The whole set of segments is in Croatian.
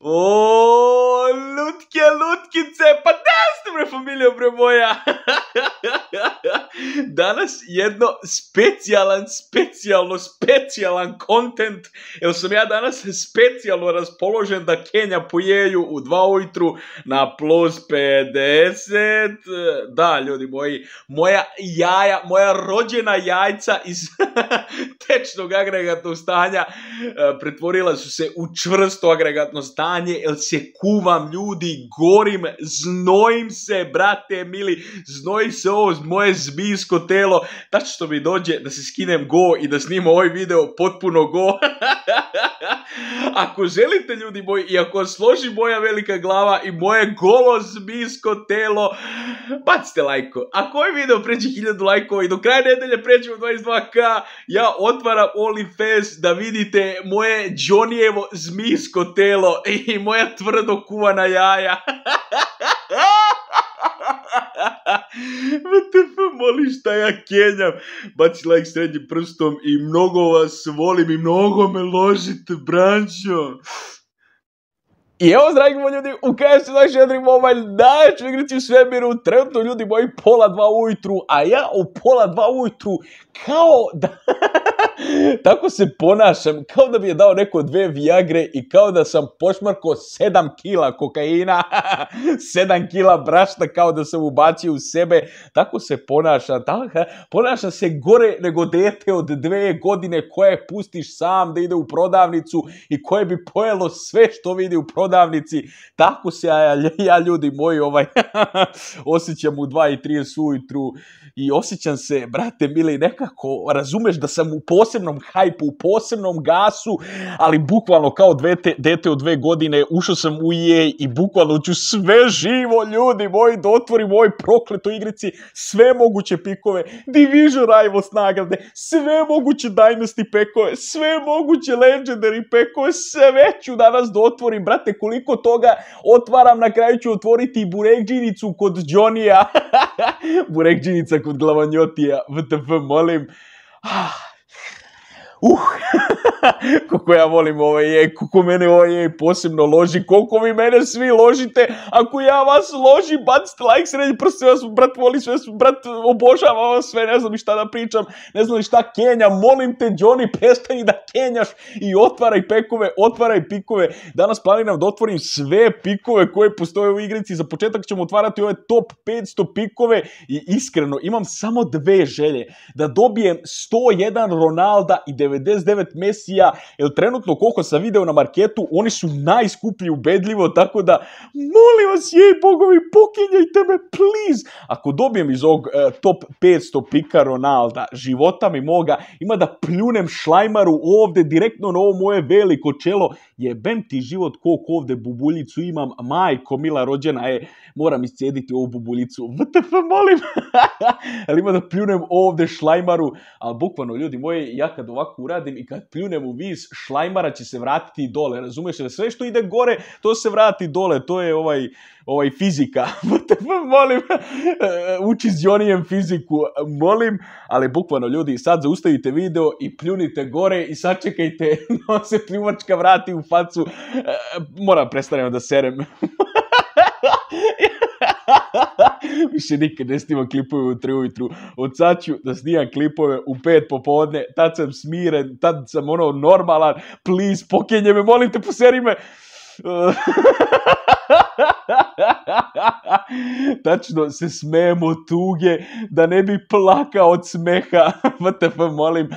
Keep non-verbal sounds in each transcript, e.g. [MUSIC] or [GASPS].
O, lutke, lutkice, pa da ste mi familijo preboja! [LAUGHS] danas jedno specijalan, specijalno, specijalan kontent, jer sam ja danas specijalno raspoložen da Kenja pojeju u dva ujutru na plus 50. Da, ljudi moji, moja jaja, moja rođena jajca iz [LAUGHS] tečnog agregatnog stanja e, pretvorila su se u čvrsto agregatno stanje, jer se kuvam ljudi, gorim, znojim se, brate mili, znojim se ovo moje zbi plinsko telo, tačno što mi dođe da se skinem go i da snimam ovaj video potpuno go. [LAUGHS] ako želite ljudi moji i ako složi moja velika glava i moje golo zmijsko telo, bacite lajko. Ako ovaj video pređe 1000 lajkova i do kraja nedelje pređemo 22k, ja otvaram OnlyFans da vidite moje Johnnyjevo zmisko telo i moja tvrdo kuvana jaja. [LAUGHS] VTF, molim šta ja kenjam. Baci like srednjim prstom i mnogo vas volim i mnogo me ložite, brančo. I evo, dragi moji ljudi, u KFC 24 Mobile ću igrati u svemiru, trenutno ljudi moji pola dva ujutru, a ja u pola dva ujutru kao da... [LAUGHS] Tako se ponašam, kao da bi je dao neko dve viagre i kao da sam pošmarko sedam kila kokaina, [LAUGHS] sedam kila brašna kao da sam ubacio u sebe. Tako se ponašam, tako, ponašam se gore nego dete od dve godine koje pustiš sam da ide u prodavnicu i koje bi pojelo sve što vidi u prodavnicu prodavnici, tako se ja, ja ljudi moji ovaj, [LAUGHS] osjećam u i 3 ujutru i osjećam se, brate mili, nekako, razumeš da sam u posebnom hajpu, u posebnom gasu, ali bukvalno kao dvete, dete od dve godine ušao sam u je i bukvalno ću sve živo, ljudi moji, da otvorim ovoj prokletoj igrici sve moguće pikove, Division Rivals nagrade, sve moguće Dynasty pekove, sve moguće Legendary pekove, sve ću danas da otvorim, brate, koliko toga otvaram, na kraju ću otvoriti i burekđinicu kod Džonija [LAUGHS] burekđinica kod glavanjotija, vtf, molim. Ah uh, [LAUGHS] kako ja volim ovo ovaj je, kako mene ovo ovaj je posebno loži, koliko vi mene svi ložite, ako ja vas ložim, bacite like, srednji prst, vas brat volim, sve, brat obožavam vas sve, ne znam ni šta da pričam, ne znam ni šta Kenja, molim te Johnny, prestani da Kenjaš i otvaraj pekove, otvaraj pikove, danas planiram da otvorim sve pikove koje postoje u igrici, za početak ćemo otvarati ove top 500 pikove i iskreno imam samo dve želje, da dobijem 101 Ronalda i 99 Mesija, jer trenutno koliko sam video na marketu, oni su najskuplji ubedljivo, tako da molim vas jej bogovi, pokinjajte me, please! Ako dobijem iz ovog e, top 500 pika Ronalda, života mi moga, ima da pljunem šlajmaru ovdje, direktno na ovo moje veliko čelo, jebem ti život koliko ovde bubuljicu imam, majko mila rođena e, moram iscijediti ovu bubuljicu, vtf molim, [LAUGHS] ali ima da pljunem ovdje šlajmaru, ali bukvalno ljudi moji, ja kad ovako uradim i kad pljunem u vis, šlajmara će se vratiti dole, razumiješ? Sve što ide gore, to se vrati dole, to je ovaj, ovaj fizika. [LAUGHS] molim, eh, uči s fiziku, molim, ali bukvalno ljudi, sad zaustavite video i pljunite gore i sačekajte, [LAUGHS] no se pljuvačka vrati u facu, eh, moram prestanem da serem. [LAUGHS] [LAUGHS] Više nikad ne snimam klipove u tri ujutru. Od sad ću da snimam klipove u pet popodne, tad sam smiren, tad sam ono normalan, please, pokenje me, molim te, poseri me. [LAUGHS] Tačno se smemo, tuge, da ne bi plakao od smeha. VTF, [LAUGHS] molim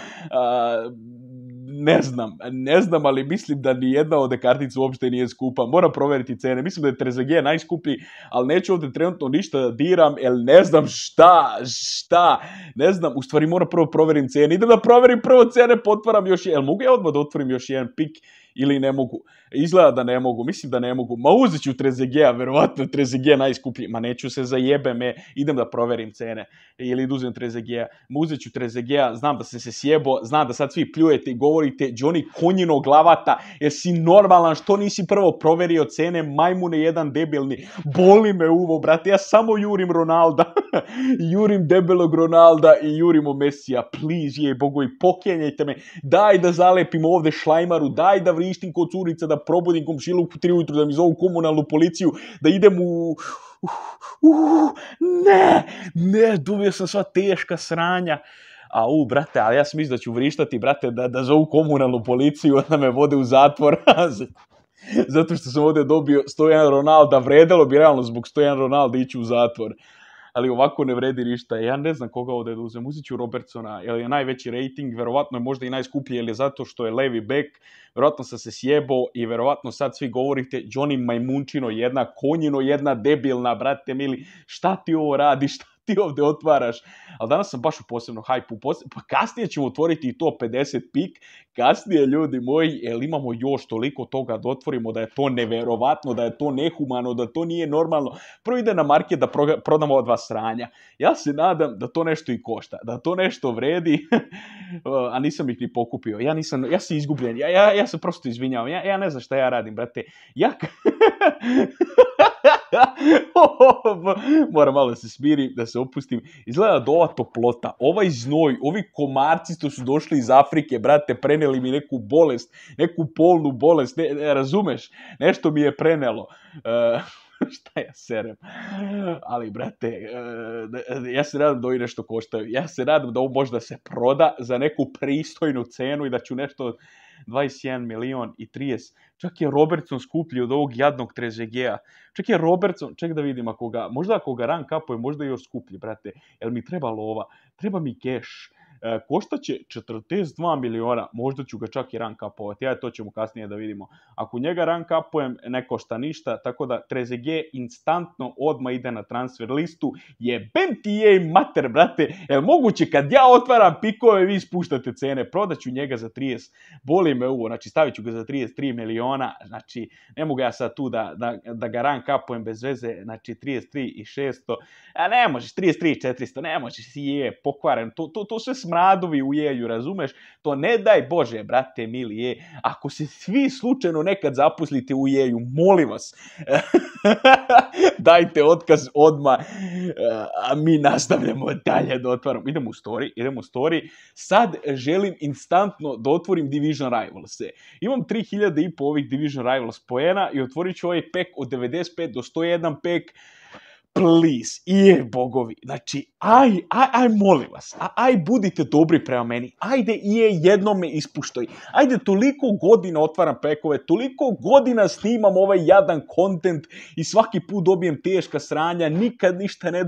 ne znam, ne znam, ali mislim da ni jedna od kartica uopšte nije skupa. Moram provjeriti cene. Mislim da je Trezegije najskuplji, ali neću ovdje trenutno ništa da diram, jer ne znam šta, šta, ne znam. U stvari moram prvo provjerim cene. Idem da provjerim prvo cene, potvaram još jedan. mogu ja odmah da otvorim još jedan pik? ili ne mogu. Izgleda da ne mogu, mislim da ne mogu. Ma uzet ću Trezegeja, verovatno Trezegija najskuplji. Ma neću se zajebe me, idem da proverim cene. Ili da uzem Trezegeja. Ma uzet ću Trezegeja, znam da sam se sjebo, znam da sad svi pljujete i govorite Johnny konjino glavata, jesi normalan, što nisi prvo proverio cene, majmune jedan debilni. Boli me uvo, brate, ja samo jurim Ronalda. [LAUGHS] jurim debelog Ronalda i jurimo Mesija. Please, je bogovi, i pokenjajte me. Daj da zalepimo ovde šlajmaru, daj da vrištim kod curica, da probudim komšilu u tri ujutru, da mi zovu komunalnu policiju, da idem u... Uh, uh ne, ne, dobio sam sva teška sranja. A u, brate, ali ja sam da ću vrištati, brate, da, da zovu komunalnu policiju, da me vode u zatvor. [LAUGHS] Zato što sam ovdje dobio 101 Ronalda, vredelo bi realno zbog 101 Ronalda ići u zatvor ali ovako ne vredi ništa. Ja ne znam koga ovdje da uzem, uzet ću Robertsona, jer je najveći rating, verovatno je možda i najskuplji, jer je zato što je levi back, verovatno sam se sjebo i verovatno sad svi govorite Johnny Majmunčino jedna, Konjino jedna, debilna, brate mili, šta ti ovo radi, šta ti ovdje otvaraš. Ali danas sam baš u posebnom hajpu. Pa kasnije ćemo otvoriti i to 50 pik. Kasnije, ljudi moji, jel imamo još toliko toga da otvorimo da je to neverovatno, da je to nehumano, da to nije normalno. Prvo ide na market da prodamo od vas sranja. Ja se nadam da to nešto i košta, da to nešto vredi, [LAUGHS] a nisam ih ni pokupio. Ja nisam, ja sam izgubljen, ja, ja, ja se prosto izvinjavam, ja, ja ne znam šta ja radim, brate. Ja... [LAUGHS] [LAUGHS] Moram malo da se smirim, da se opustim. Izgleda da ova toplota, ovaj znoj, ovi komarci što su došli iz Afrike, brate, preneli mi neku bolest, neku polnu bolest, ne, ne razumeš, nešto mi je prenelo. E, [LAUGHS] šta ja serem. Ali, brate, e, e, ja se nadam da ovi nešto koštaju. Ja se nadam da ovo možda se proda za neku pristojnu cenu i da ću nešto 21 milion i 30. Čak je Robertson skuplji od ovog jadnog Trezegeja. Čak je Robertson, ček da vidim ako ga, možda ako ga ran kapuje, možda je još skuplji, brate. Jel mi treba lova? Treba mi keš. E, košta će 42 miliona, možda ću ga čak i rank upovati, ja e, to ćemo kasnije da vidimo. Ako njega rank upujem, ne košta ništa, tako da Trezeguet instantno odma ide na transfer listu, je ben je mater, brate, jel moguće kad ja otvaram pikove, vi spuštate cene, prodaću njega za 30, boli me uvo, znači stavit ću ga za 33 miliona, znači ne mogu ja sad tu da, da, da ga rank upujem bez veze, znači 33 i 600, a ne možeš, 33 i 400, ne možeš, je, pokvaren, to, to, to sve smradovi u jeju, razumeš? To ne daj Bože, brate mili, je. Ako se svi slučajno nekad zaposlite u jeju, molim vas, [LAUGHS] dajte otkaz odma, eh, a mi nastavljamo dalje da otvaramo. Idemo u story, idemo u story. Sad želim instantno da otvorim Division Rivals. Imam 3000 i po ovih Division Rivals poena i otvorit ću ovaj pek od 95 do 101 pek please, je bogovi, znači, aj, aj, aj, molim vas, aj budite dobri prema meni, ajde je jednom me ispuštoj, ajde toliko godina otvaram pekove, toliko godina snimam ovaj jadan kontent i svaki put dobijem teška sranja, nikad ništa ne,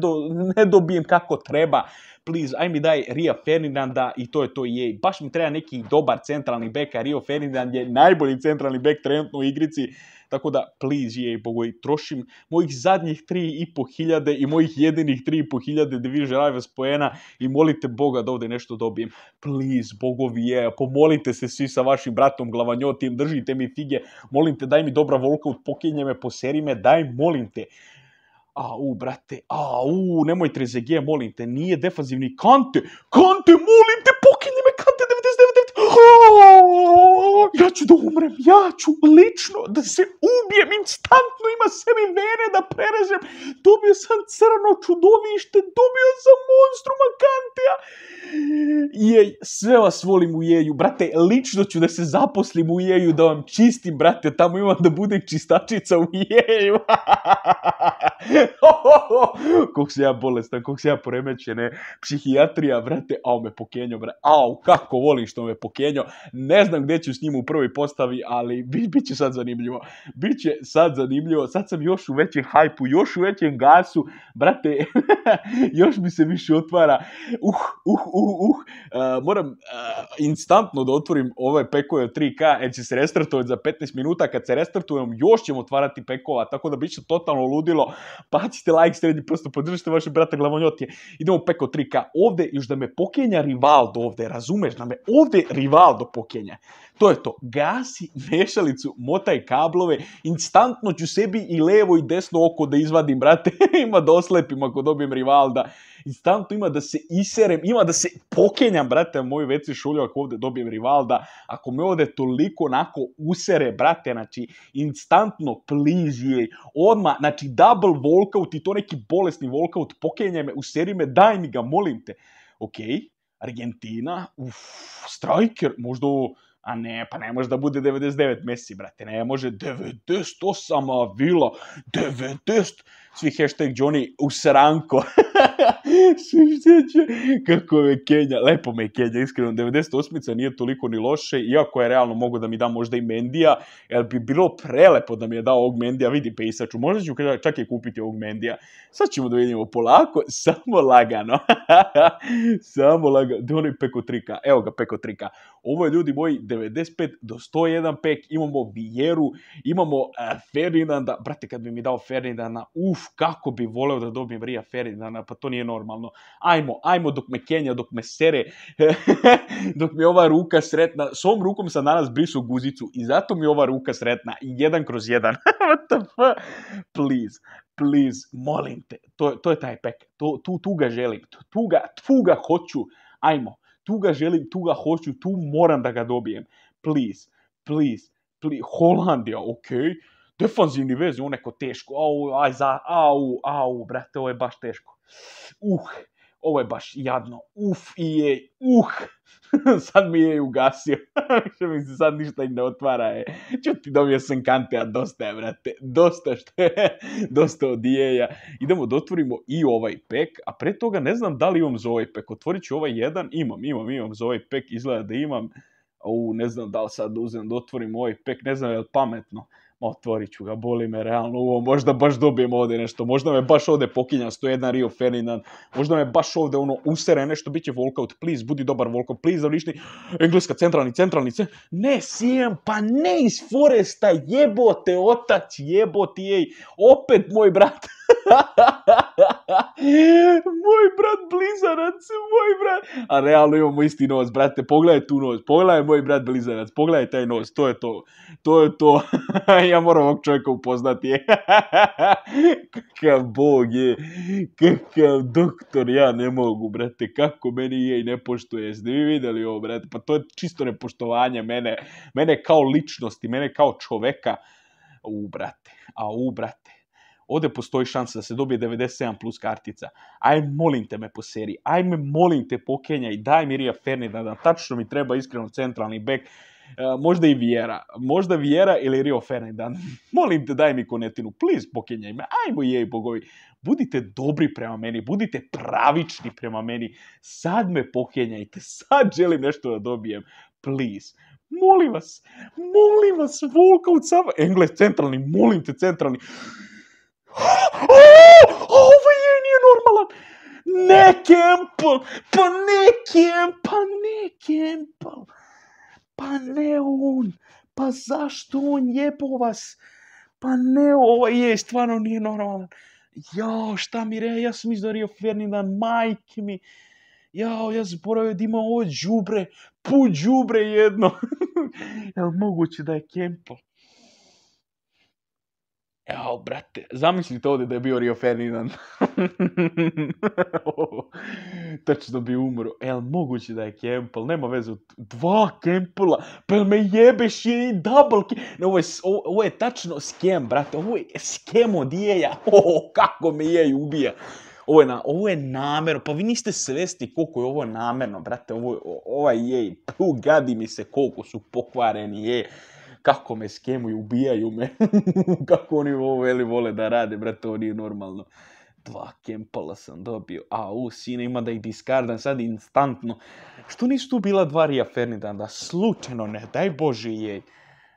dobijem kako treba, please, aj mi daj Ria Ferdinanda i to je to je. Baš mi treba neki dobar centralni bek, a Rio Ferdinand je najbolji centralni bek trenutno u igrici. Tako da, please, jej, Bogoj, trošim mojih zadnjih po hiljade i mojih jedinih po hiljade Division Rave spojena i molite Boga da ovdje nešto dobijem. Please, bogovi, je, pomolite se svi sa vašim bratom glavanjotim, držite mi fige, molim te, daj mi dobra volka, pokinje me, poseri me, daj, molim te. Au, brate, au, nemoj trezegije, molim te, nije defanzivni, kante, kante, molim te, ja ću da umrem, ja ću lično da se ubijem, instantno ima sebi vene da prerežem, Dobio sam crno čudovište, dobio sam monstruma Makantija. Jej, sve vas volim u jeju, brate, lično ću da se zaposlim u jeju, da vam čistim, brate, tamo imam da bude čistačica u jeju. [LAUGHS] [LAUGHS] kog se ja bolestan, se ja poremećen, ne? Psihijatrija, vrate, ao me pokenjo, brate. Au, kako volim što me pokenjo. Ne znam gdje ću s njim u prvoj postavi, ali bit će sad zanimljivo. Biće sad zanimljivo. Sad sam još u većem hajpu, još u većem gasu. Brate, [LAUGHS] još mi se više otvara. Uh, uh, uh, uh. E, moram e, instantno da otvorim ove ovaj pekoje 3K, jer će se restartovati za 15 minuta. Kad se restartujem, još ćemo otvarati pekova, tako da bit će totalno ludilo, paćite like, srednji prsto, podržite vaše brata glavonjotije, idemo peko 3K, ovdje još da me pokenja Rivaldo ovdje, razumeš, da me ovdje Rivaldo pokenja, to je to, gasi vešalicu, motaj kablove, instantno ću sebi i levo i desno oko da izvadim, brate, [LAUGHS] ima da oslepim ako dobijem Rivalda, instantno ima da se iserem, ima da se pokenjam, brate, moju veci šulju ako ovdje dobijem Rivalda, ako me ovdje toliko onako usere, brate, znači, instantno plizi, od vama, znači double walkout i to neki bolesni walkout, pokenjaj me, useri me, daj mi ga, molim te. Ok, Argentina, uff, striker, možda a ne, pa ne može da bude 99 Messi, brate, ne može 98, vila, 90, svi hashtag Johnny u [LAUGHS] [LAUGHS] kako je Kenja, lepo me Kenja, iskreno, 98 nije toliko ni loše, iako je realno mogo da mi da možda i Mendija, jer bi bilo prelepo da mi je dao ovog Mendija, vidi Pejsaču, možda ću čak i kupiti ovog Mendija. Sad ćemo da vidimo polako, [LAUGHS] samo lagano. [LAUGHS] samo lagano, da je peko trika, evo ga peko trika. Ovo je ljudi moji 95 do 101 pek, imamo Vijeru, imamo e, Ferdinanda, brate kad bi mi dao Ferdinanda, uf, kako bi voleo da dobijem Rija Ferdinanda, pa to nije normalno normalno. Ajmo, ajmo dok me Kenja, dok me sere, [LAUGHS] dok mi ova ruka sretna. S ovom rukom sam danas brisu guzicu i zato mi ova ruka sretna. Jedan kroz jedan. [LAUGHS] What Please, please, molim te. To, to je taj pek. To, tu, tu ga želim. Tu ga, tu ga hoću. Ajmo. Tu ga želim, tu ga hoću, tu moram da ga dobijem. Please, please, please. Holandija, okej. Okay defanzivni vez je oneko teško, au, aj za, au, au, brate, ovo je baš teško. Uh, ovo je baš jadno, uf, i je, uh, [LAUGHS] sad mi je ugasio, [LAUGHS] se sad ništa ne otvara, je. ti dobio sam a dosta je, brate, dosta što je, [LAUGHS] dosta od jeja. Idemo da otvorimo i ovaj pek, a pre toga ne znam da li imam za ovaj pek, otvorit ću ovaj jedan, imam, imam, imam za ovaj pek, izgleda da imam, u, ne znam da li sad uzem da otvorim ovaj pek, ne znam je li pametno otvorit ću ga, boli me realno ovo, možda baš dobijem ovdje nešto, možda me baš ovdje pokinja 101 Rio Ferdinand, možda me baš ovdje ono usere nešto, bit će walkout, please, budi dobar walkout, please, zavrišni, engleska centralni, centralni, ne, Sijem, pa ne iz Foresta, jebote otac, jeboti, ej, opet moj brat. [LAUGHS] [LAUGHS] moj brat blizanac, moj brat. A realno imamo isti nos, brate, pogledaj tu nos, pogledaj moj brat blizanac, pogledaj taj nos, to je to. To je to. [LAUGHS] ja moram ovog čovjeka upoznati. [LAUGHS] kakav bog je, kakav doktor, ja ne mogu, brate, kako meni je i ne poštuje. Jeste vi vidjeli ovo, brate? Pa to je čisto nepoštovanje mene, mene kao ličnosti, mene kao čoveka. U, brate, a u, brate Ode postoji šansa da se dobije 97 plus kartica. Aj, molim te me po seriji. Aj me, molim te pokenja i daj mi Rija Fernandana. Tačno mi treba iskreno centralni bek. E, možda i Vjera, možda Vjera ili Rio Ferdinand. [LAUGHS] Molim te, daj mi konetinu, please, pokenjaj me, ajmo jej bogovi. Budite dobri prema meni, budite pravični prema meni. Sad me pokenjajte, sad želim nešto da dobijem, please. Molim vas, molim vas, Volka Engle, centralni, molim te, centralni. [GASPS] Oh, ovo je nije normalan. Ne kempal, pa ne pa ne kempal. Pa ne on, pa zašto on jebo vas? Pa ne, ovo je stvarno nije normalan. Jao, šta mi re, ja sam izdorio dan, majke mi. Jao, ja zaboravio da ima ovo džubre, pu džubre jedno. [LAUGHS] Jel moguće da je kempal? Evo, brate, zamislite ovdje da je bio Rio Ferdinand. [LAUGHS] Tačno bi umro. E, El, moguće da je Campbell, nema vezu. Dva Campbella, pa me jebeš i double Ovo je, ovo je tačno skem, brate. Ovo je skem od jeja. [LAUGHS] O, kako me jej ubija. Ovo je, na, ovo je namjerno, pa vi niste svesti koliko je ovo namjerno, brate, ovo, ovaj jej, gadi mi se koliko su pokvareni je kako me skemuju, ubijaju me, [LAUGHS] kako oni ovo veli vole da rade, brate, ovo nije normalno. Dva kempala sam dobio, a u sine ima da ih diskardam sad instantno. Što nisu tu bila dva Ria da slučajno, ne, daj Bože jej.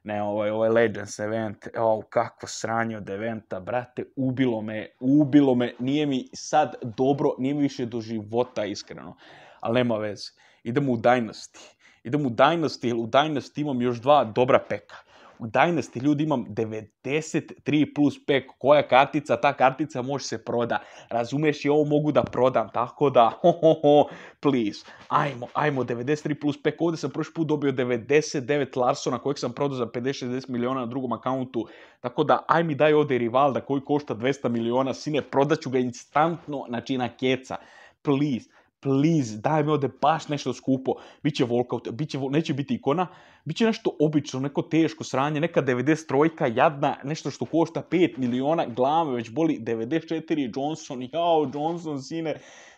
Ne, ovaj, ovaj Legends event, o, kakvo sranje od eventa, brate, ubilo me, ubilo me, nije mi sad dobro, nije mi više do života, iskreno, ali nema veze. Idemo u Dynasty idem u Dynasty, u Dynasty imam još dva dobra peka. U Dynasty ljudi imam 93 plus pek, koja kartica, ta kartica može se proda. Razumeš i ovo mogu da prodam, tako da, ho, ho, ho, please. Ajmo, ajmo, 93 plus pek, ovdje sam prošli put dobio 99 Larsona kojeg sam prodao za 50-60 miliona na drugom akauntu. Tako da, aj mi daj ovdje Rivalda koji košta 200 miliona, sine, prodat ću ga instantno, znači na keca. Please please, daj mi ovdje baš nešto skupo, bit će walkout, bit neće biti ikona, bit će nešto obično, neko teško sranje, neka 93-ka, jadna, nešto što košta 5 miliona, glave već boli, 94 Johnson, jao Johnson, sine,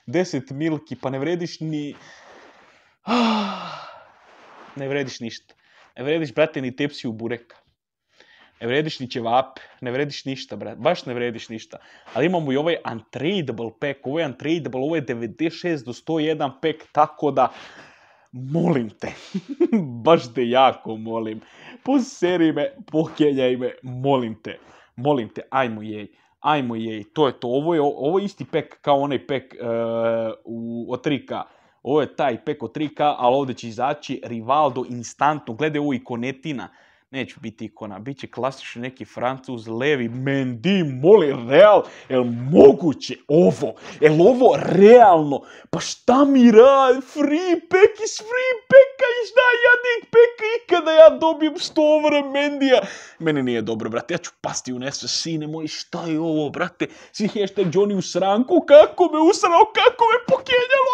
10 milki, pa ne vrediš ni... [SIGHS] Ne vrediš ništa. Ne vrediš, brate, ni u bureka ne vrediš ni ćevap, ne vrediš ništa, baš ne vrediš ništa. Ali imamo i ovaj untradeable pack, ovo je untradeable, ovo 96 do 101 pack, tako da molim te, [LAUGHS] baš te jako molim, poseri me, pokeljaj me, molim te, molim te, ajmo jej, ajmo jej, to je to, ovo je, ovo isti pack kao onaj pack e, u, od ovo je taj pek od 3K, ali ovdje će izaći Rivaldo instantno, gledaj ovo ikonetina, neće biti ikona, bit će klasični neki francuz, levi, mendi, moli, real, jel moguće ovo, El ovo realno, pa šta mi radi, free pack is free peka i šta ja dik peka ikada ja dobijem 100 ovore mendija. Meni nije dobro, brate, ja ću pasti u nesu, sine moji, šta je ovo, brate, svi hashtag Johnny u sranku, kako me usrao, kako me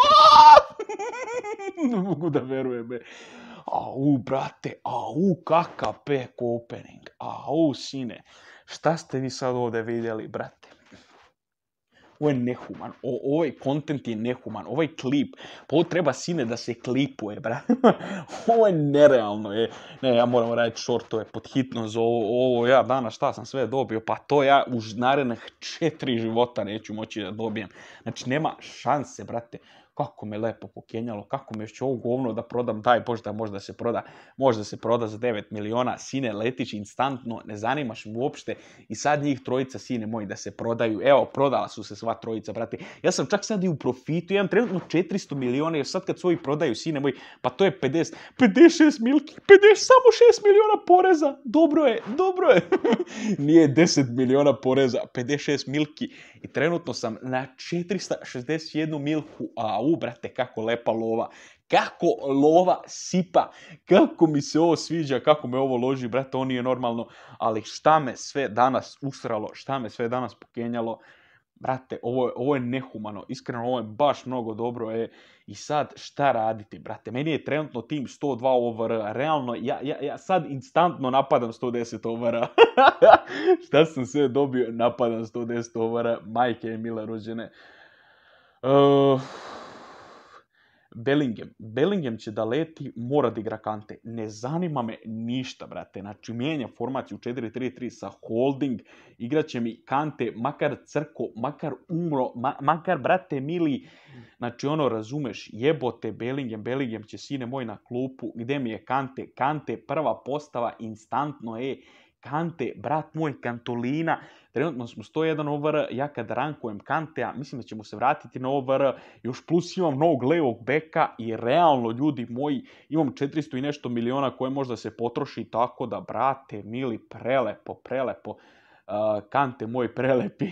aaaah, [LAUGHS] ne mogu da verujem, be au brate, au kakav pek opening, au sine, šta ste vi sad ovdje vidjeli, brate? Ovo je nehuman, o, ovaj kontent je nehuman, ovaj klip, pa ovo treba sine da se klipuje, brate. [LAUGHS] ovo je nerealno, je. ne, ja moram raditi shortove pod za ovo, ovo ja danas šta sam sve dobio, pa to ja u narednih četiri života neću moći da dobijem. Znači, nema šanse, brate kako me lepo pokenjalo, kako me još će ovo govno da prodam, daj Bože da možda se proda, možda se proda za 9 miliona, sine letiš instantno, ne zanimaš mu uopšte i sad njih trojica, sine moji, da se prodaju, evo, prodala su se sva trojica, brate, ja sam čak sad i u profitu, ja imam trenutno 400 miliona, jer sad kad svoji prodaju, sine moji, pa to je 50, 56 milki, 50, samo 6 miliona poreza, dobro je, dobro je, [LAUGHS] nije 10 miliona poreza, 56 milki i trenutno sam na 461 milku, a u, brate, kako lepa lova, kako lova sipa, kako mi se ovo sviđa, kako me ovo loži, brate, on nije normalno, ali šta me sve danas usralo, šta me sve danas pokenjalo, brate, ovo je, ovo je nehumano, iskreno, ovo je baš mnogo dobro, e. i sad šta raditi, brate, meni je trenutno tim 102 over, realno, ja, ja, ja sad instantno napadam 110 ovara, [LAUGHS] šta sam sve dobio, napadam 110 ovara, majke je mila rođene, uh, Bellingham. Bellingham će da leti, mora da igra kante. Ne zanima me ništa, brate. Znači, mijenja formaciju 4-3-3 sa holding. Igraće mi kante, makar crko, makar umro, makar, brate, mili. Znači, ono, razumeš, jebote Bellingham. Bellingham će, sine moj, na klupu. Gde mi je kante? Kante, prva postava, instantno, e Kante, brat moj, Kantolina, trenutno smo 101 over, ja kad rankujem Kantea, mislim da ćemo se vratiti na over, još plus imam novog levog beka i realno, ljudi moji, imam 400 i nešto miliona koje možda se potroši, tako da, brate, mili, prelepo, prelepo. kante moj prelepi.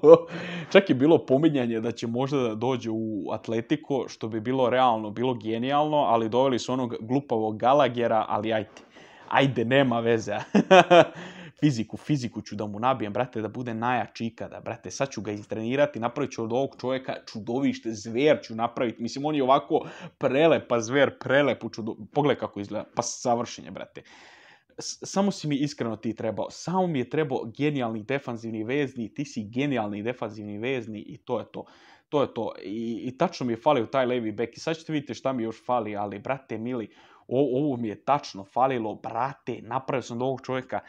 [LAUGHS] Čak je bilo pominjanje da će možda da dođe u atletiko što bi bilo realno, bilo genijalno, ali doveli su onog glupavog Galagera, ali ajte ajde, nema veze. [LAUGHS] fiziku, fiziku ću da mu nabijem, brate, da bude najjači ikada, brate, sad ću ga istrenirati, napravit ću od ovog čovjeka čudovište, zver ću napraviti, mislim, on je ovako prelepa zver, prelepu čudo... pogled kako izgleda, pa savršenje, brate. Samo si mi iskreno ti trebao, samo mi je trebao genijalni defanzivni vezni, ti si genijalni defanzivni vezni i to je to. To je to. I, i tačno mi je falio taj levi bek i sad ćete vidjeti šta mi još fali, ali brate mili, ovo mi je tačno falilo, brate, napravio sam do ovog čovjeka,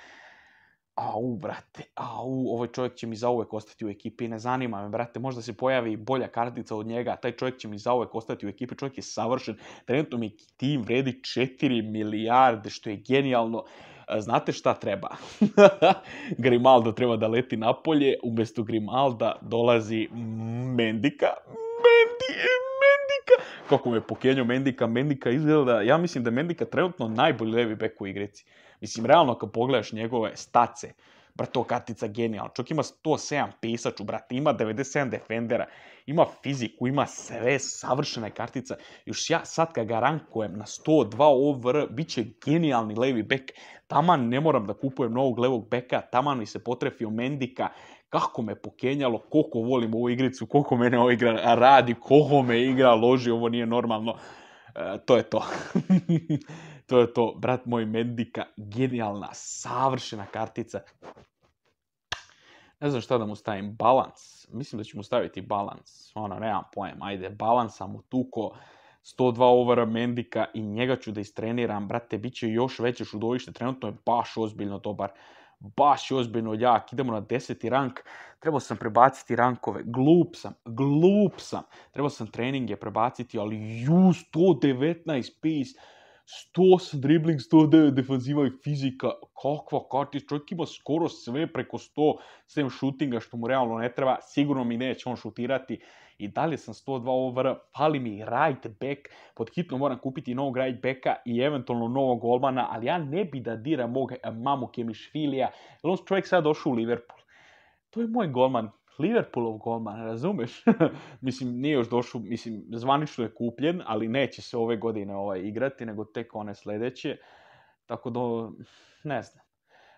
au, brate, au, ovaj čovjek će mi zauvek ostati u ekipi, ne zanima me, brate, možda se pojavi bolja kartica od njega, taj čovjek će mi zauvek ostati u ekipi, čovjek je savršen, trenutno mi tim vredi 4 milijarde, što je genijalno, e, znate šta treba? [LAUGHS] Grimaldo treba da leti napolje, umjesto Grimalda dolazi Mendika, Mendika. Kako mu je pokenio Mendika, Mendika izgleda, ja mislim da je Mendika trenutno najbolji levi bek u igrici. Mislim, realno kad pogledaš njegove stace, brato, kartica genijalna. Čak ima 107 pisaču, brate, ima 97 defendera, ima fiziku, ima sve, savršena je kartica. Još ja sad kad ga rankujem na 102 over, bit će genijalni levi bek, taman ne moram da kupujem novog levog beka, taman mi se potrefio Mendika, kako me pokenjalo, koliko volim ovu igricu, koliko mene ova igra radi, koho me igra, loži, ovo nije normalno. E, to je to. [LAUGHS] to je to, brat moj Mendika, genijalna, savršena kartica. Ne znam šta da mu stavim, balans. Mislim da ću mu staviti balans. Ono, nemam pojem, ajde, balans sam mu tuko. 102 overa Mendika i njega ću da istreniram. Brate, bit će još veće šudovište. Trenutno je baš ozbiljno dobar baš ozbiljno ljak, idemo na deseti rank, trebao sam prebaciti rankove, glup sam, glup sam, trebao sam treninge prebaciti, ali ju, 119 pace, 108 dribbling, 109 defanziva i fizika, kakva karti, čovjek ima skoro sve preko 100, sem šutinga što mu realno ne treba, sigurno mi neće on šutirati i dalje sam 102 over, fali mi right back, pod hitno moram kupiti novog right backa i eventualno novog golmana, ali ja ne bi da diram mog e, mamu Kemišvilija, jer on čovjek sad došao u Liverpool. To je moj golman, Liverpoolov golman, razumeš? [LAUGHS] mislim, nije još došao, mislim, zvanično je kupljen, ali neće se ove godine ovaj, igrati, nego tek one sljedeće. Tako da, ne znam.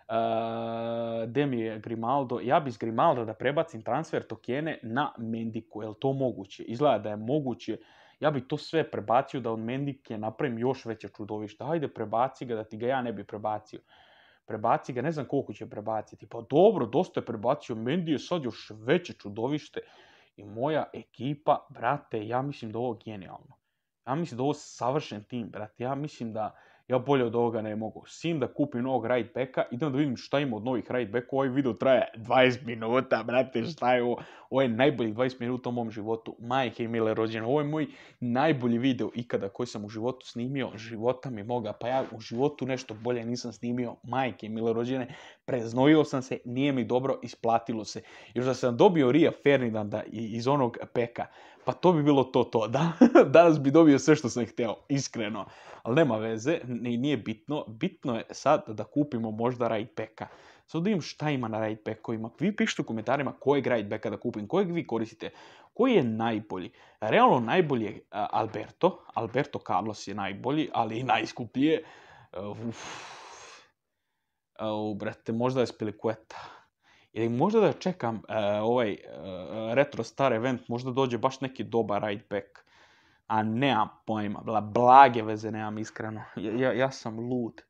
Uh, eh, de mi je Grimaldo, ja bi s Grimaldo da prebacim transfer tokene na Mendiku, je to moguće? Izgleda da je moguće, ja bi to sve prebacio da od Mendike napravim još veće čudovište, hajde prebaci ga da ti ga ja ne bi prebacio. Prebaci ga, ne znam koliko će prebaciti, pa dobro, dosta je prebacio, Mendi je sad još veće čudovište i moja ekipa, brate, ja mislim da ovo genijalno. Ja mislim da ovo je savršen tim, brate, ja mislim da ja bolje od ovoga ne mogu. Sim da kupim novog right backa, idem da vidim šta ima od novih right backa. Ovaj video traje 20 minuta, brate, šta je ovo? Ovo je najbolji 20 minuta u mom životu. Majke i mile rođene, ovo je moj najbolji video ikada koji sam u životu snimio. Života mi moga, pa ja u životu nešto bolje nisam snimio. Majke i mile rođene, preznojio sam se, nije mi dobro, isplatilo se. Još da sam dobio Rija Ferdinanda iz onog peka, pa to bi bilo to to, da? [LAUGHS] Danas bi dobio sve što sam htio, iskreno. Ali nema veze, nije bitno. Bitno je sad da kupimo možda Raidbacka. Sad da vidim šta ima na Raidbackovima. Vi pišite u komentarima kojeg Raidbacka da kupim, kojeg vi koristite. Koji je najbolji? Realno najbolji je Alberto. Alberto Carlos je najbolji, ali i najskuplji je. Brate, možda je ili možda da čekam e, ovaj uh, retro star event, možda dođe baš neki dobar ride back. A nemam pojma, blage veze nemam iskreno, ja, ja sam lud.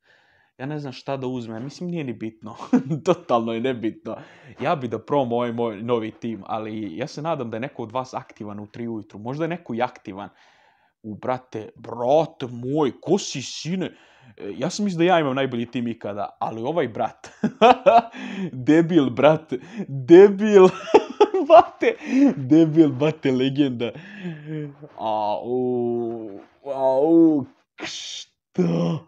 Ja ne znam šta da uzmem, mislim nije ni bitno, [LAUGHS] totalno je nebitno. Ja bi da probam ovaj moj novi tim, ali ja se nadam da je neko od vas aktivan u tri ujutru, možda je neko i aktivan. U brate, moj, ko si sine? E, ja sam mislim da ja imam najbolji tim ikada, ali ovaj brat, [LAUGHS] debil brat, debil, bate, [LAUGHS] debil, bate, legenda. Au, au, šta,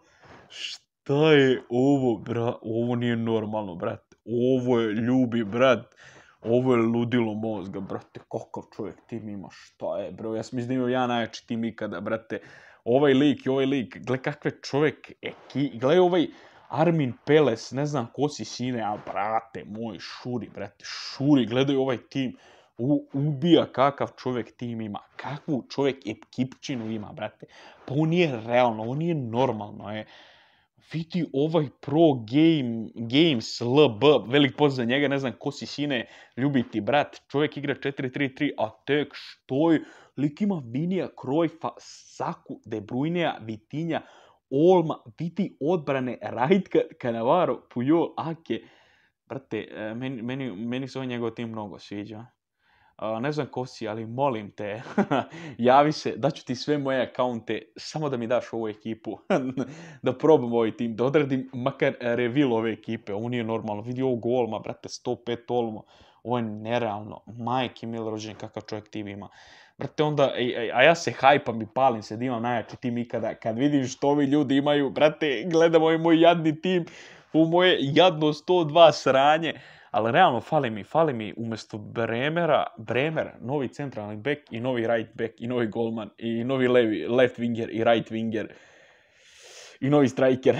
šta je ovo, bra, ovo nije normalno, brat, ovo je ljubi, brat. Ovo je ludilo mozga, brate, kakav čovjek tim imaš, šta je, bro, ja sam mislim da imam ja najjači tim ikada, brate ovaj lik i ovaj lik, gle kakve čovjek, eki, gle ovaj Armin Peles, ne znam ko si sine, ali brate moj, šuri, brate, šuri, gledaj ovaj tim, u, ubija kakav čovjek tim ima, kakvu čovjek ekipčinu ima, brate, pa on nije realno, on nije normalno, je. Viti ovaj pro game, games lb, velik pozdrav njega, ne znam ko si sine, ljubiti brat, čovjek igra 4-3-3, a tek štoj, lik ima Vinija, Krojfa, Saku, De Brujneja, Vitinja, Olma, vidi odbrane, Rajtka, Kanavaro, Pujol, Ake, brate, e, meni, meni, meni se ovaj njegov tim mnogo sviđa ne znam ko si, ali molim te, [LAUGHS] javi se, daću ti sve moje akaunte, samo da mi daš ovu ekipu, [LAUGHS] da probam ovaj tim, da odradim makar reveal ove ekipe, ovo nije normalno, vidi ovo golma, brate, 105 olmo, ovo je nerealno, majke mil rođenje kakav čovjek tim ima. Brate, onda, a ja se hajpam i palim se, da imam najjači tim ikada, kad vidim što ovi ljudi imaju, brate, gledamo ovaj moj jadni tim, u moje jadno 102 sranje, ali realno fali mi, fali mi umjesto Bremera, Bremer, novi centralni back i novi right back i novi golman i novi levi, left winger i right winger i novi striker.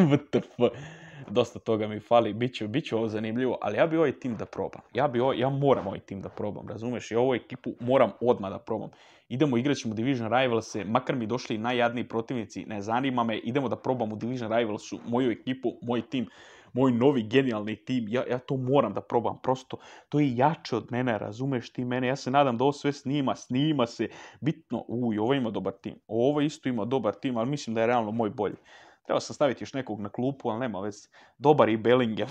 [LAUGHS] Dosta toga mi fali, bit će ovo zanimljivo, ali ja bi ovaj tim da probam. Ja, bi ovaj, ja moram ovaj tim da probam, razumeš? Ja ovu ekipu moram odmah da probam. Idemo, igrat ćemo Division Rivals-e, makar mi došli najjadniji protivnici, ne zanima me, idemo da probam u Division Rivals-u moju ekipu, moj tim moj novi genijalni tim, ja, ja to moram da probam, prosto to je jače od mene, razumeš ti mene, ja se nadam da ovo sve snima, snima se, bitno, uj, ovo ima dobar tim, ovo isto ima dobar tim, ali mislim da je realno moj bolji. Treba sam staviti još nekog na klupu, ali nema veze. Dobar i Bellingham.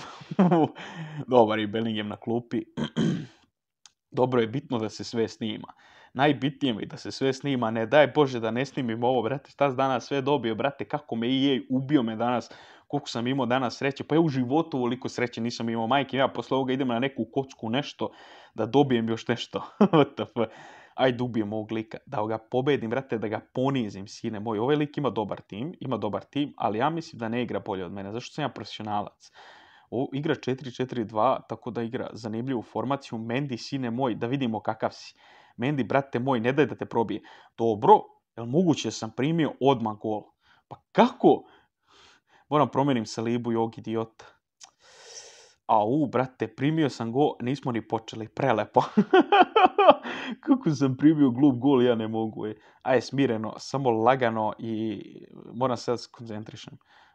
[LAUGHS] Dobar i Bellingham na klupi. [CLEARS THROAT] Dobro je bitno da se sve snima. Najbitnije mi da se sve snima. Ne daj Bože da ne snimim ovo, brate. Šta danas sve dobio, brate. Kako me i je ubio me danas koliko sam imao danas sreće, pa ja u životu ovoliko sreće nisam imao majke, ja posle ovoga idem na neku kocku nešto, da dobijem još nešto. [LAUGHS] Ajde, ubijem ovog lika, da ga pobedim, brate, da ga ponizim, sine moj. Ovaj lik ima dobar tim, ima dobar tim, ali ja mislim da ne igra bolje od mene, zašto sam ja profesionalac. O, igra 4-4-2, tako da igra zanimljivu formaciju. Mendi, sine moj, da vidimo kakav si. Mendi, brate moj, ne daj da te probije. Dobro, jel moguće sam primio odmah gol. Pa kako? Moram promijenim se libu i ovog idiota. Au, brate, primio sam go, nismo ni počeli, prelepo. [LAUGHS] Kako sam primio glup gol, ja ne mogu. E. Je. Aj, smireno, samo lagano i moram se da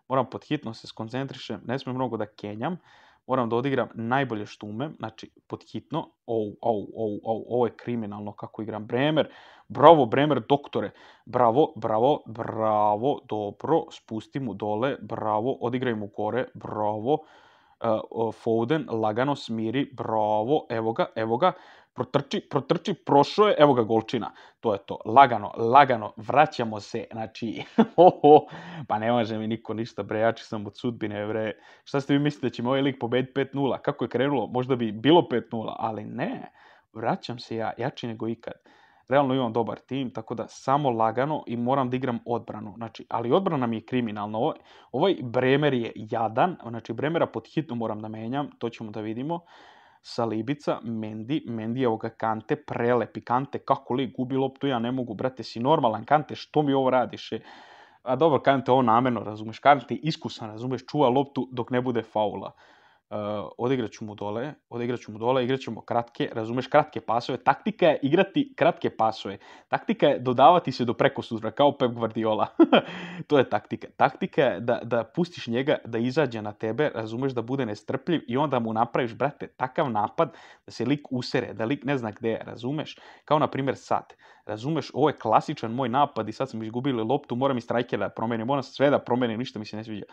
Moram pod hitno se skoncentrišem, ne smijem mnogo da kenjam moram da odigram najbolje što umem, znači hitno, ou, ou, ou, ou, ovo je kriminalno kako igram, Bremer, bravo Bremer, doktore, bravo, bravo, bravo, dobro, spustimo dole, bravo, odigraj mu gore, bravo, E, Foden lagano smiri, bravo, evo ga, evo ga, protrči, protrči, prošao je, evo ga golčina. To je to, lagano, lagano, vraćamo se, znači, [LAUGHS] oho, pa ne može mi niko ništa, bre, jači sam od sudbine, bre. Šta ste vi mislili da će ovaj lik pobediti 5-0? Kako je krenulo? Možda bi bilo 5-0, ali ne, vraćam se ja, jači nego ikad realno imam dobar tim, tako da samo lagano i moram da igram odbranu. Znači, ali odbrana mi je kriminalna. Ovo, ovaj Bremer je jadan, znači Bremera pod hitno moram da menjam, to ćemo da vidimo. Salibica, Mendi, Mendi je ovoga Kante, prelepi Kante, kako li gubi loptu, ja ne mogu, brate, si normalan Kante, što mi ovo radiš? E, a dobro, Kante, ovo namjerno, razumeš, Kante iskusan, razumeš, čuva loptu dok ne bude faula uh, odigrat mu dole, odigrat mu dole, Igraćemo kratke, razumeš, kratke pasove. Taktika je igrati kratke pasove. Taktika je dodavati se do preko sutra, kao Pep Guardiola. [LAUGHS] to je taktika. Taktika je da, da pustiš njega da izađe na tebe, razumeš, da bude nestrpljiv i onda mu napraviš, brate, takav napad da se lik usere, da lik ne zna gdje je, razumeš? Kao, na primjer, sad. Razumeš, ovo je klasičan moj napad i sad sam izgubili loptu, moram i strajke da promenim moram ono sve da promijenim, ništa mi se ne sviđa.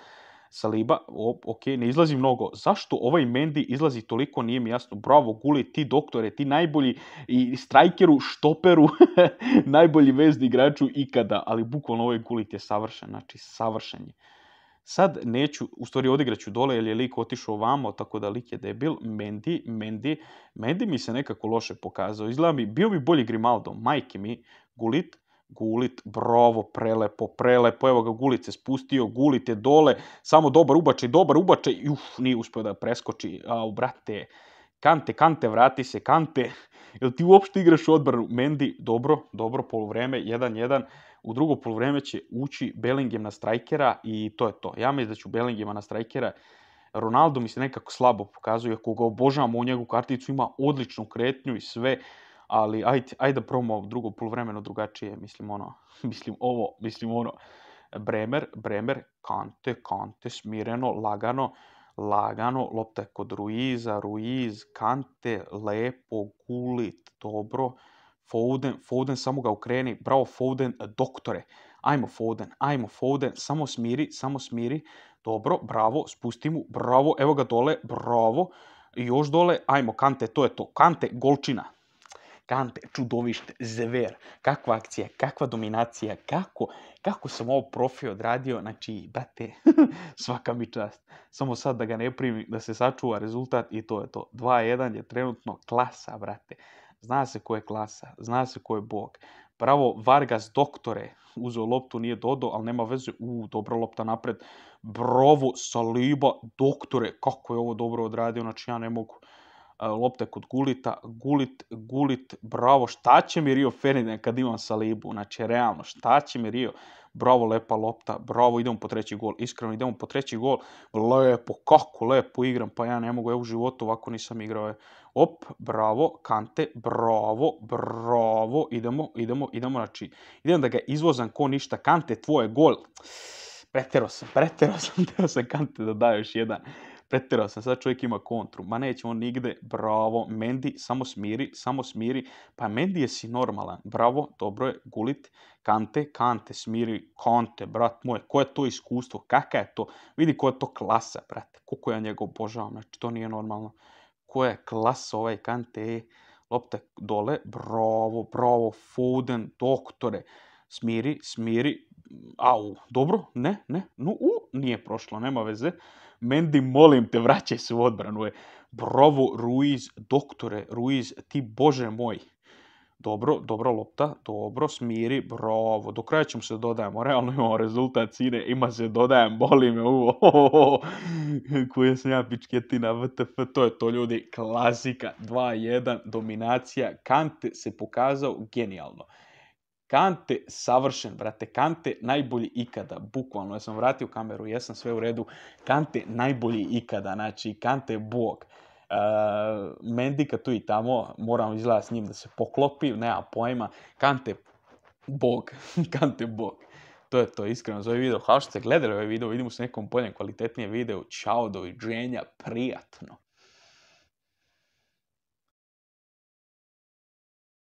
Saliba, ok, ne izlazi mnogo. Zašto ovaj Mendy izlazi toliko, nije mi jasno. Bravo, Guli, ti doktore, ti najbolji i strajkeru, štoperu, [LAUGHS] najbolji vezni igraču ikada, ali bukvalno ovaj Gulit je savršen, znači savršen je. Sad neću, u stvari odigraću dole jer je lik otišao vamo, tako da lik je debil. Mendy, Mendy, Mendy mi se nekako loše pokazao. Izgleda mi, bio bi bolji Grimaldo, majke mi, Gulit, Gulit, bravo, prelepo, prelepo, evo ga Gulit se spustio, gulite je dole, samo dobar ubačaj, dobar ubačaj, uf, nije uspio da preskoči, a brate, Kante, Kante, vrati se, Kante, [LAUGHS] jel ti uopšte igraš u odbranu? Mendi, dobro, dobro, polovreme, 1-1, u drugo polovreme će ući Bellingham na strajkera i to je to. Ja mislim da ću Bellinghama na strajkera, Ronaldo mi se nekako slabo pokazuje, ako ga obožavam, u njegovu karticu ima odličnu kretnju i sve, ali ajde, ajde da promo drugo polovremeno drugačije, mislim ono, [LAUGHS] mislim ovo, mislim ono, Bremer, Bremer, Kante, Kante, smireno, lagano, lagano, lopta je kod Ruiza, Ruiz, Kante, lepo, gulit, dobro, Foden, Foden, samo ga ukreni, bravo Foden, doktore, ajmo Foden, ajmo Foden, samo smiri, samo smiri, dobro, bravo, spusti mu, bravo, evo ga dole, bravo, još dole, ajmo Kante, to je to, Kante, golčina, Kante, čudovište, zever, kakva akcija, kakva dominacija, kako, kako sam ovo profi odradio, znači, brate, [LAUGHS] svaka mi čast. Samo sad da ga ne primi, da se sačuva rezultat i to je to. 2-1 je trenutno klasa, brate. Zna se ko je klasa, zna se ko je bog. Pravo Vargas, doktore, uzeo loptu, nije dodo, ali nema veze. U, dobra lopta napred. Bravo, Saliba, doktore, kako je ovo dobro odradio, znači ja ne mogu. E, lopte kod Gulita, Gulit, Gulit, bravo, šta će mi Rio Ferdinand kad imam Salibu, znači realno, šta će mi Rio, bravo, lepa lopta, bravo, idemo po treći gol, iskreno idemo po treći gol, lepo, kako lepo igram, pa ja ne mogu, ja u životu ovako nisam igrao, op, bravo, kante, bravo, bravo, idemo, idemo, idemo, znači, idem da ga izvozam ko ništa, kante, tvoje gol, pretero sam, pretero sam, [LAUGHS] teo sam kante da da još jedan, Pretjerao sam, sad čovjek ima kontru, ma neće on nigde, bravo, Mendi, samo smiri, samo smiri, pa Mendi je si normalan, bravo, dobro je, gulit, Kante, Kante, smiri, Kante, brat moj, koje je to iskustvo, kaka je to, vidi koja je to klasa, brat. koliko ja njega obožavam, znači to nije normalno, koja je klasa ovaj Kante, e, lopta dole, bravo, bravo, Foden, doktore, smiri, smiri, Au, dobro, ne, ne, nu, u, nije prošlo, nema veze. Mendi, molim te, vraćaj se u odbranu. E. Bravo, Ruiz, doktore, Ruiz, ti bože moj. Dobro, dobro, lopta, dobro, smiri, bravo. Do kraja ćemo se dodajemo, realno imamo rezultat, sine, ima se dodajem, boli me uvo. Koje sam ja pičketina, vtf, to je to ljudi, klasika, 2-1, dominacija. Kante se pokazao genijalno. Kante savršen, brate. Kante najbolji ikada. Bukvalno, ja sam vratio kameru, jesam sve u redu. Kante najbolji ikada, znači Kante bog. E, Mendika tu i tamo, moram izgleda s njim da se poklopi, nema pojma. Kante bog, [LAUGHS] Kante bog. To je to, iskreno, za ovaj video. Hvala što ste gledali ovaj video, vidimo se nekom boljem kvalitetnije video Ćao, doviđenja, prijatno.